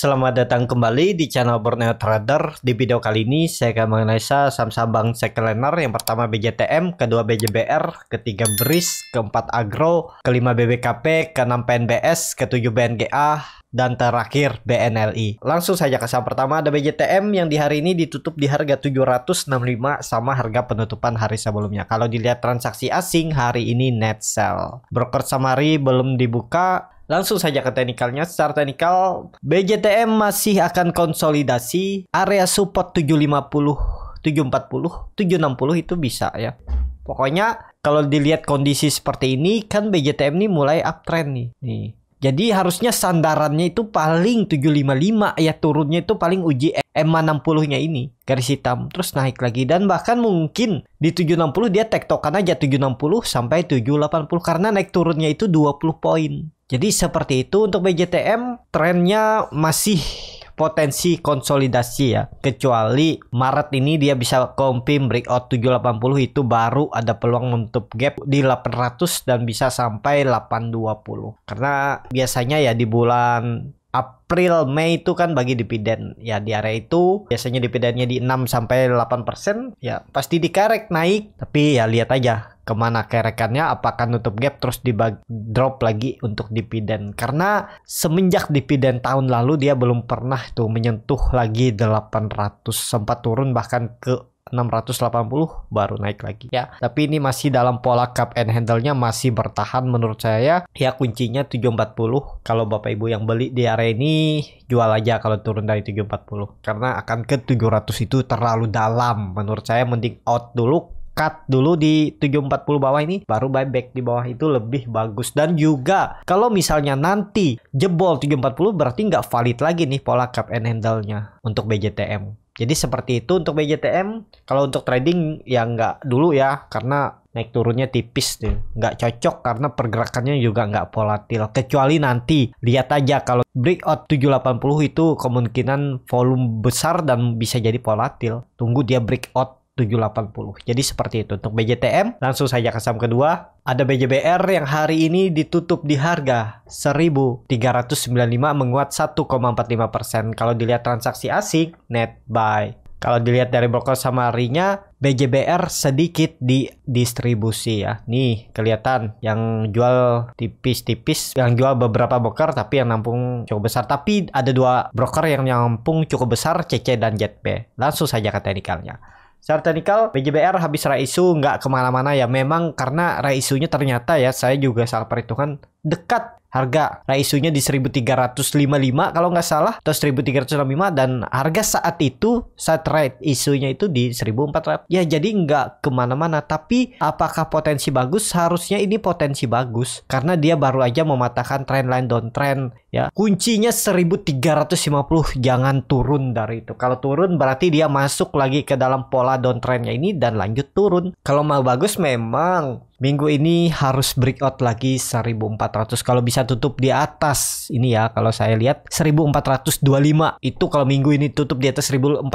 Selamat datang kembali di channel Borneo Trader. Di video kali ini saya akan menganalisa saham saham bank liner yang pertama BJTM, kedua BJBR, ketiga BRIS, keempat Agro, kelima BBKP, keenam PNBS, ketujuh BNGA, dan terakhir BNLI. Langsung saja ke saham pertama ada BJTM yang di hari ini ditutup di harga 765 sama harga penutupan hari sebelumnya. Kalau dilihat transaksi asing hari ini net sell. Broker Samari belum dibuka Langsung saja ke teknikalnya. Secara teknikal, BJTM masih akan konsolidasi area support 750, 740, 760 itu bisa ya. Pokoknya kalau dilihat kondisi seperti ini kan BJTM ini mulai uptrend nih. Nih, jadi harusnya sandarannya itu paling 755 ya turunnya itu paling uji MA60-nya ini garis hitam terus naik lagi dan bahkan mungkin di 760 dia tektokan aja 760 sampai 780 karena naik turunnya itu 20 poin. Jadi seperti itu untuk BJTM trennya masih potensi konsolidasi ya. Kecuali Maret ini dia bisa kompi breakout 780 itu baru ada peluang menutup gap di 800 dan bisa sampai 820. Karena biasanya ya di bulan April, Mei itu kan bagi dividen. Ya di area itu biasanya dividennya di 6 sampai 8%, ya pasti dikerek naik. Tapi ya lihat aja kemana kerekannya apakah nutup gap terus di drop lagi untuk dividen karena semenjak dividen tahun lalu dia belum pernah tuh menyentuh lagi 800 sempat turun bahkan ke 680 baru naik lagi ya. Tapi ini masih dalam pola cup and handle-nya masih bertahan menurut saya. Ya kuncinya 740. Kalau Bapak Ibu yang beli di area ini jual aja kalau turun dari 740 karena akan ke 700 itu terlalu dalam menurut saya mending out dulu cut dulu di 740 bawah ini baru buyback di bawah itu lebih bagus dan juga kalau misalnya nanti jebol 740 berarti nggak valid lagi nih pola cup and handle-nya untuk BJTM jadi seperti itu untuk BJTM. Kalau untuk trading ya nggak dulu ya karena naik turunnya tipis nih. Nggak cocok karena pergerakannya juga nggak volatil. Kecuali nanti lihat aja kalau breakout 780 itu kemungkinan volume besar dan bisa jadi volatil. Tunggu dia breakout 780. Jadi seperti itu untuk BJTM. Langsung saja ke saham kedua. Ada BJBR yang hari ini ditutup di harga 1395 menguat 1,45%. Kalau dilihat transaksi asing net buy. Kalau dilihat dari broker samarinya BJBR sedikit di distribusi ya. Nih kelihatan yang jual tipis-tipis, yang jual beberapa broker tapi yang nampung cukup besar. Tapi ada dua broker yang nampung cukup besar, CC dan JP Langsung saja ke teknikalnya. Secara teknikal BJBR habis Raisu nggak kemana-mana ya. Memang karena Raisunya ternyata ya saya juga salah perhitungan dekat harga isunya di 1355 kalau nggak salah atau 1365 dan harga saat itu saat rate isunya itu di 1400 ya jadi nggak kemana-mana tapi apakah potensi bagus harusnya ini potensi bagus karena dia baru aja mematahkan trendline downtrend ya kuncinya 1350 jangan turun dari itu kalau turun berarti dia masuk lagi ke dalam pola downtrendnya ini dan lanjut turun kalau mau bagus memang Minggu ini harus breakout lagi 1400 kalau bisa tutup di atas ini ya kalau saya lihat 1425 itu kalau minggu ini tutup di atas 1425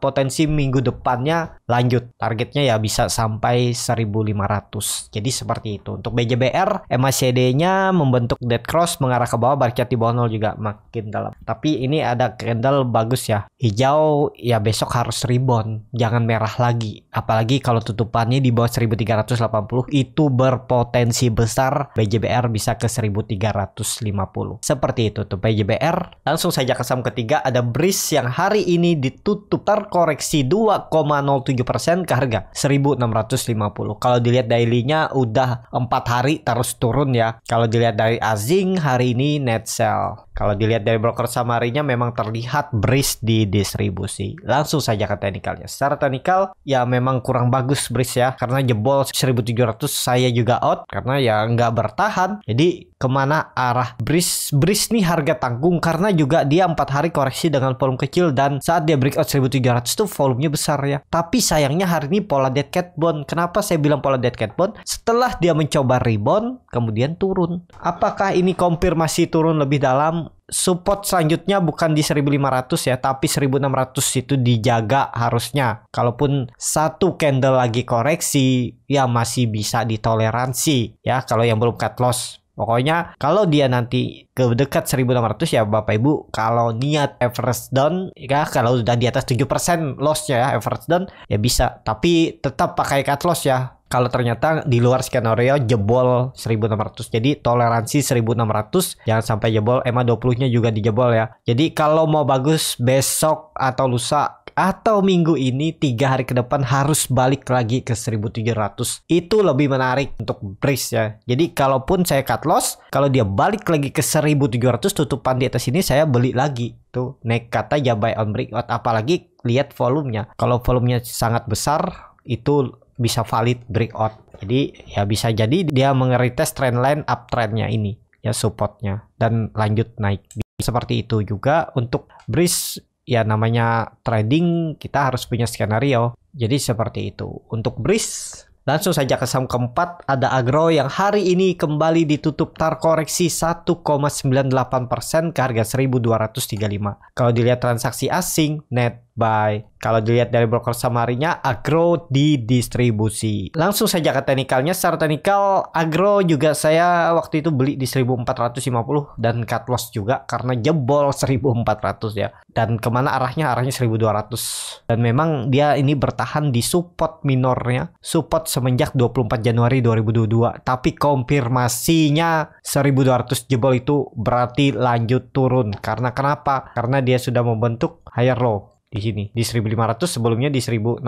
potensi minggu depannya lanjut targetnya ya bisa sampai 1500 jadi seperti itu untuk BJBR MACD nya membentuk dead cross mengarah ke bawah barcat di bawah 0 juga makin dalam tapi ini ada candle bagus ya hijau ya besok harus rebound jangan merah lagi apalagi kalau tutupannya di bawah 1380 itu berpotensi besar PJBR bisa ke 1350. Seperti itu tuh PJBR. Langsung saja ke saham ketiga ada BRIS yang hari ini ditutup terkoreksi 2,07% ke harga 1650. Kalau dilihat daily udah 4 hari terus turun ya. Kalau dilihat dari Azing hari ini net sell. Kalau dilihat dari broker samarinya memang terlihat BRIS di distribusi. Langsung saja ke teknikalnya. Secara teknikal ya memang kurang bagus BRIS ya karena jebol 1700 terus saya juga out karena ya nggak bertahan. Jadi kemana arah Bris? Bris nih harga tanggung karena juga dia empat hari koreksi dengan volume kecil dan saat dia breakout ratus tuh volumenya besar ya. Tapi sayangnya hari ini pola dead cat bond. Kenapa saya bilang pola dead cat bond? Setelah dia mencoba rebound kemudian turun. Apakah ini konfirmasi turun lebih dalam? support selanjutnya bukan di 1500 ya tapi 1600 itu dijaga harusnya kalaupun satu candle lagi koreksi ya masih bisa ditoleransi ya kalau yang belum cut loss Pokoknya kalau dia nanti ke dekat 1600 ya Bapak Ibu kalau niat everest down ya kalau sudah di atas 7% lossnya ya everest down ya bisa tapi tetap pakai cut loss ya kalau ternyata di luar skenario jebol 1600 jadi toleransi 1600 jangan sampai jebol EMA 20 nya juga dijebol ya jadi kalau mau bagus besok atau lusa atau minggu ini tiga hari ke depan harus balik lagi ke 1700 itu lebih menarik untuk brace ya jadi kalaupun saya cut loss kalau dia balik lagi ke 1700 tutupan di atas ini saya beli lagi tuh nekat aja ya buy on breakout apalagi lihat volumenya kalau volumenya sangat besar itu bisa valid breakout. Jadi ya bisa jadi dia mengeritest trendline uptrendnya ini ya supportnya dan lanjut naik. Seperti itu juga untuk bridge ya namanya trading kita harus punya skenario. Jadi seperti itu. Untuk bridge Langsung saja ke saham keempat, ada Agro yang hari ini kembali ditutup tar koreksi 1,98% ke harga 1235. Kalau dilihat transaksi asing, net buy. Kalau dilihat dari broker samarinya, agro di distribusi. Langsung saja ke teknikalnya. Secara teknikal, agro juga saya waktu itu beli di 1450 dan cut loss juga karena jebol 1400 ya. Dan kemana arahnya? Arahnya 1200. Dan memang dia ini bertahan di support minornya. Support semenjak 24 Januari 2022. Tapi konfirmasinya 1200 jebol itu berarti lanjut turun. Karena kenapa? Karena dia sudah membentuk higher low di sini di 1500 sebelumnya di 1600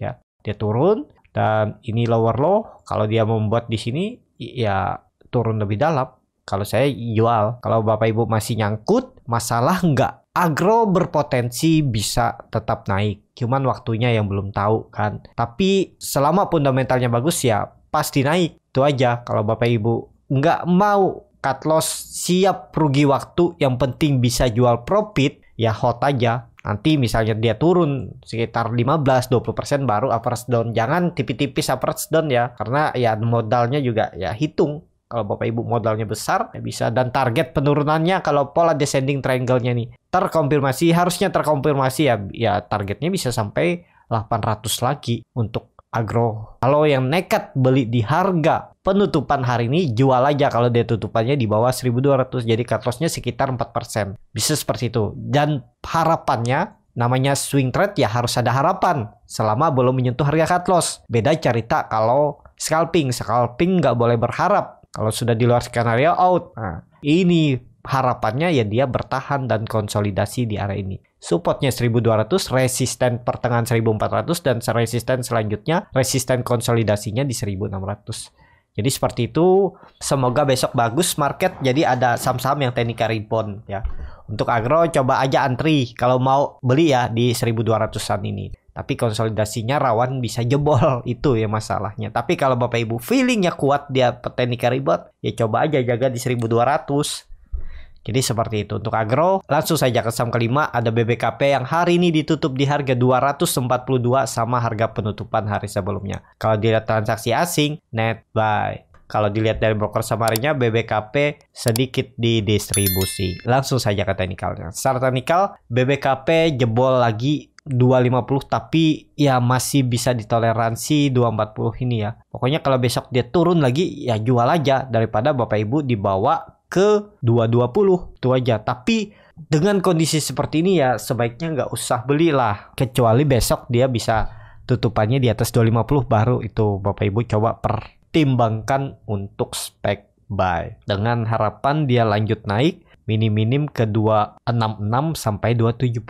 ya dia turun dan ini lower low kalau dia membuat di sini ya turun lebih dalam kalau saya jual kalau bapak ibu masih nyangkut masalah nggak agro berpotensi bisa tetap naik cuman waktunya yang belum tahu kan tapi selama fundamentalnya bagus ya pasti naik itu aja kalau bapak ibu nggak mau cut loss siap rugi waktu yang penting bisa jual profit ya hot aja Nanti misalnya dia turun sekitar 15-20% baru average down. Jangan tipis-tipis average down ya. Karena ya modalnya juga ya hitung. Kalau Bapak Ibu modalnya besar ya bisa. Dan target penurunannya kalau pola descending triangle-nya nih. Terkonfirmasi, harusnya terkonfirmasi ya. Ya targetnya bisa sampai 800 lagi untuk Agro. Kalau yang nekat beli di harga penutupan hari ini jual aja kalau dia tutupannya di bawah 1200 jadi katosnya sekitar 4%. Bisa seperti itu. Dan harapannya namanya swing trade ya harus ada harapan selama belum menyentuh harga cut loss. Beda cerita kalau scalping. Scalping nggak boleh berharap. Kalau sudah di luar skenario out. Nah, ini harapannya ya dia bertahan dan konsolidasi di area ini supportnya 1200, resisten pertengahan 1400 dan resisten selanjutnya resisten konsolidasinya di 1600. Jadi seperti itu. Semoga besok bagus market jadi ada saham-saham yang teknika rebound ya. Untuk agro coba aja antri kalau mau beli ya di 1200-an ini. Tapi konsolidasinya rawan bisa jebol itu ya masalahnya. Tapi kalau Bapak Ibu feelingnya kuat dia teknika rebound ya coba aja jaga di 1200 jadi seperti itu untuk agro. Langsung saja ke saham kelima ada BBKP yang hari ini ditutup di harga 242 sama harga penutupan hari sebelumnya. Kalau dilihat transaksi asing net buy. Kalau dilihat dari broker samarinya BBKP sedikit didistribusi. Langsung saja ke teknikalnya. Secara teknikal BBKP jebol lagi 250 tapi ya masih bisa ditoleransi 240 ini ya. Pokoknya kalau besok dia turun lagi ya jual aja daripada Bapak Ibu dibawa ke 220 itu aja tapi dengan kondisi seperti ini ya sebaiknya nggak usah belilah kecuali besok dia bisa tutupannya di atas 250 baru itu Bapak Ibu coba pertimbangkan untuk spek buy dengan harapan dia lanjut naik minim-minim ke 266 sampai 270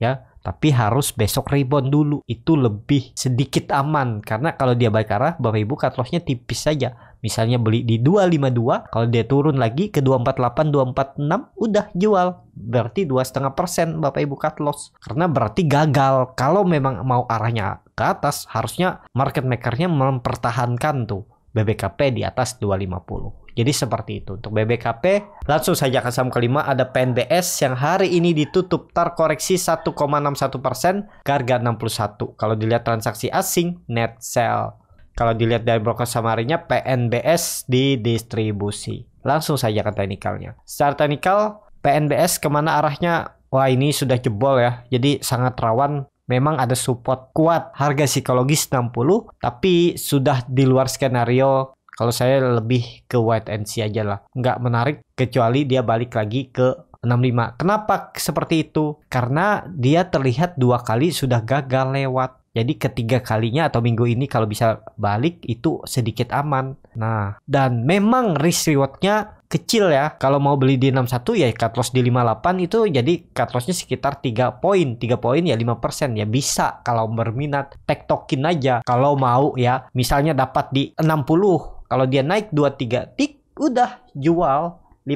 ya tapi harus besok rebound dulu itu lebih sedikit aman karena kalau dia baik arah Bapak Ibu cut lossnya tipis saja Misalnya beli di 252, kalau dia turun lagi ke 248, 246, udah jual. Berarti dua setengah persen Bapak Ibu cut loss. Karena berarti gagal. Kalau memang mau arahnya ke atas, harusnya market makernya mempertahankan tuh BBKP di atas 250. Jadi seperti itu untuk BBKP. Langsung saja ke saham kelima ada PNBS yang hari ini ditutup terkoreksi 1,61% ke harga 61. Kalau dilihat transaksi asing net sell. Kalau dilihat dari broker samarinya PNBS didistribusi. Langsung saja ke teknikalnya. Secara teknikal PNBS kemana arahnya? Wah ini sudah jebol ya. Jadi sangat rawan memang ada support kuat harga psikologis 60 tapi sudah di luar skenario kalau saya lebih ke white and see aja lah nggak menarik kecuali dia balik lagi ke 65 kenapa seperti itu karena dia terlihat dua kali sudah gagal lewat jadi ketiga kalinya atau minggu ini kalau bisa balik itu sedikit aman. Nah, dan memang risk rewardnya kecil ya. Kalau mau beli di 61 ya cut loss di 58 itu jadi cut lossnya sekitar 3 poin. 3 poin ya 5% ya bisa kalau berminat. Tektokin aja kalau mau ya. Misalnya dapat di 60. Kalau dia naik 2 3 tik udah jual 5%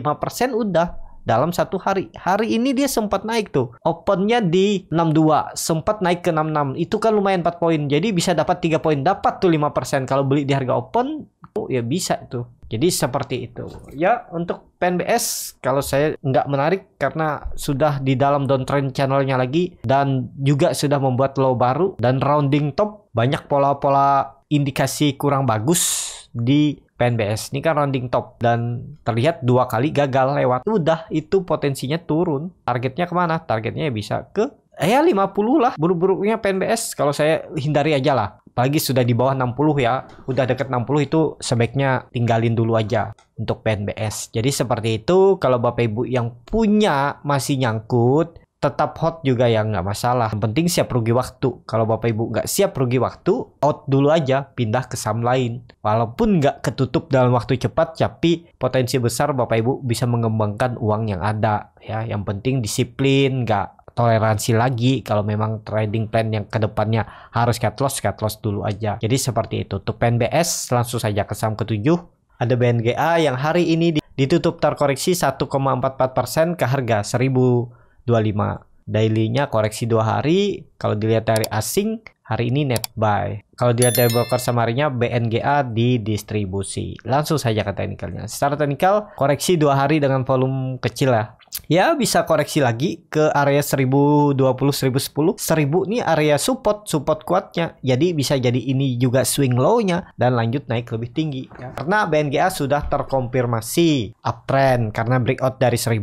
udah dalam satu hari. Hari ini dia sempat naik tuh. Opennya di 62, sempat naik ke 66. Itu kan lumayan 4 poin. Jadi bisa dapat 3 poin, dapat tuh 5% kalau beli di harga open. Oh, ya bisa tuh. Jadi seperti itu. Ya untuk PNBS kalau saya nggak menarik karena sudah di dalam downtrend channelnya lagi dan juga sudah membuat low baru dan rounding top banyak pola-pola indikasi kurang bagus di PNBS ini kan rounding top dan terlihat dua kali gagal lewat. Udah itu potensinya turun. Targetnya kemana? Targetnya ya bisa ke eh, ya ya 50 lah. Buruk-buruknya PNBS kalau saya hindari aja lah. Apalagi sudah di bawah 60 ya. Udah deket 60 itu sebaiknya tinggalin dulu aja untuk PNBS. Jadi seperti itu kalau Bapak Ibu yang punya masih nyangkut tetap hot juga ya nggak masalah. Yang penting siap rugi waktu. Kalau bapak ibu nggak siap rugi waktu, out dulu aja, pindah ke saham lain. Walaupun nggak ketutup dalam waktu cepat, tapi potensi besar bapak ibu bisa mengembangkan uang yang ada. Ya, yang penting disiplin, nggak toleransi lagi kalau memang trading plan yang kedepannya harus cut loss, cut loss dulu aja. Jadi seperti itu. Untuk PNBS langsung saja ke saham ketujuh. Ada BNGA yang hari ini ditutup terkoreksi 1,44% ke harga 1000 25 dailynya koreksi dua hari kalau dilihat dari asing hari ini net buy kalau dilihat dari broker samarinya BNGA di distribusi langsung saja ke teknikalnya secara teknikal koreksi dua hari dengan volume kecil lah ya. ya bisa koreksi lagi ke area 1020 1010 1000 ini area support support kuatnya jadi bisa jadi ini juga swing low-nya dan lanjut naik lebih tinggi ya. karena BNGA sudah terkonfirmasi uptrend karena breakout dari 1000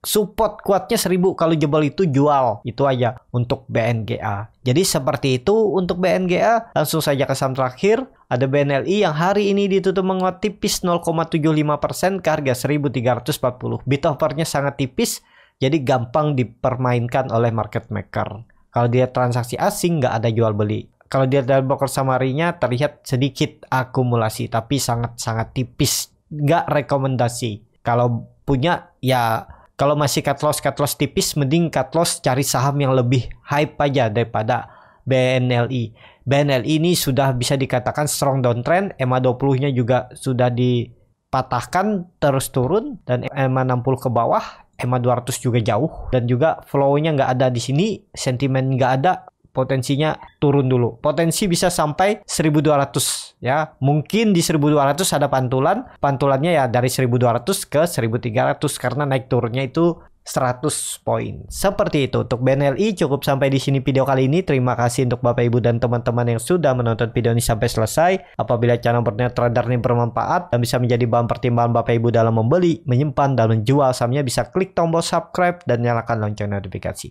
support kuatnya 1000 kalau jebol itu jual itu aja untuk BNGA jadi seperti itu untuk BNGA langsung saja ke saham terakhir ada BNLI yang hari ini ditutup menguat tipis 0,75% ke harga 1340 bid offernya sangat tipis jadi gampang dipermainkan oleh market maker kalau dia transaksi asing nggak ada jual beli kalau dia dalam broker samarinya terlihat sedikit akumulasi tapi sangat-sangat tipis nggak rekomendasi kalau punya ya kalau masih cut loss cut loss tipis mending cut loss cari saham yang lebih hype aja daripada BNLI. BNLI ini sudah bisa dikatakan strong downtrend, EMA 20-nya juga sudah dipatahkan terus turun dan EMA 60 ke bawah, EMA 200 juga jauh dan juga flow-nya nggak ada di sini, sentimen nggak ada, potensinya turun dulu. Potensi bisa sampai 1200 ya. Mungkin di 1200 ada pantulan, pantulannya ya dari 1200 ke 1300 karena naik turunnya itu 100 poin. Seperti itu untuk BNLI cukup sampai di sini video kali ini. Terima kasih untuk Bapak Ibu dan teman-teman yang sudah menonton video ini sampai selesai. Apabila channel Pernet Trader ini bermanfaat dan bisa menjadi bahan pertimbangan Bapak Ibu dalam membeli, menyimpan, dan menjual sahamnya bisa klik tombol subscribe dan nyalakan lonceng notifikasi.